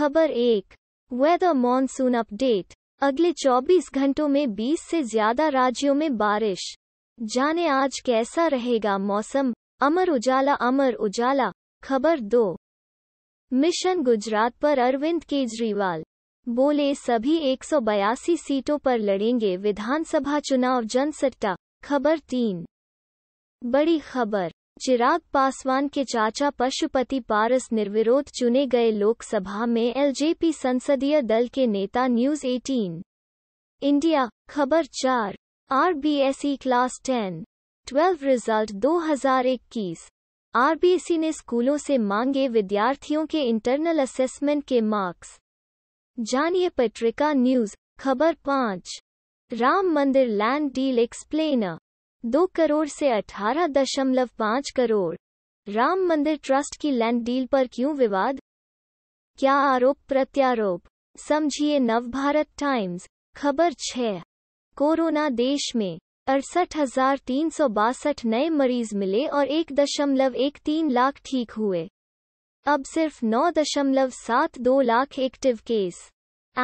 खबर एक weather monsoon update अगले 24 घंटों में 20 से ज्यादा राज्यों में बारिश जाने आज कैसा रहेगा मौसम अमर उजाला अमर उजाला खबर दो मिशन गुजरात पर अरविंद केजरीवाल बोले सभी एक सीटों पर लड़ेंगे विधानसभा चुनाव जनसट्टा खबर तीन बड़ी खबर चिराग पासवान के चाचा पशुपति पारस निर्विरोध चुने गए लोकसभा में एलजेपी संसदीय दल के नेता न्यूज 18 इंडिया खबर चार आरबीएसई क्लास 10 12 रिजल्ट 2021 आरबीएसई ने स्कूलों से मांगे विद्यार्थियों के इंटरनल असेसमेंट के मार्क्स जानिए पत्रिका न्यूज खबर पांच राम मंदिर लैंड डील एक्सप्लेनर दो करोड़ से अठारह दशमलव पाँच करोड़ राम मंदिर ट्रस्ट की लैंड डील पर क्यों विवाद क्या आरोप प्रत्यारोप समझिए नवभारत टाइम्स खबर छः कोरोना देश में अड़सठ हजार तीन सौ बासठ नए मरीज मिले और एक दशमलव एक तीन लाख ठीक हुए अब सिर्फ नौ दशमलव सात दो लाख एक्टिव केस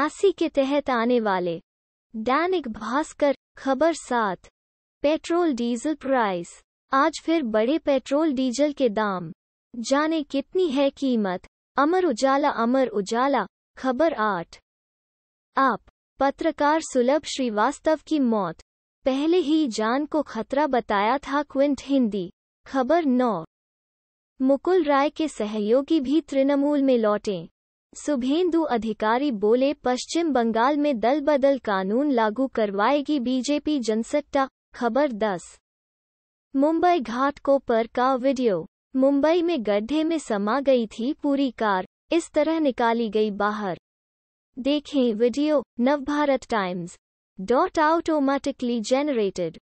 आसी के तहत आने वाले दैनिक भास्कर खबर सात पेट्रोल डीजल प्राइस आज फिर बड़े पेट्रोल डीजल के दाम जाने कितनी है कीमत अमर उजाला अमर उजाला खबर आठ आप पत्रकार सुलभ श्रीवास्तव की मौत पहले ही जान को खतरा बताया था क्विंट हिंदी खबर नौ मुकुल राय के सहयोगी भी तृणमूल में लौटे शुभेंदु अधिकारी बोले पश्चिम बंगाल में दल बदल कानून लागू करवाएगी बीजेपी जनसत्ता खबर 10 मुंबई घाट को पर का वीडियो मुंबई में गड्ढे में समा गई थी पूरी कार इस तरह निकाली गई बाहर देखें video Navbharat Times dot automatically generated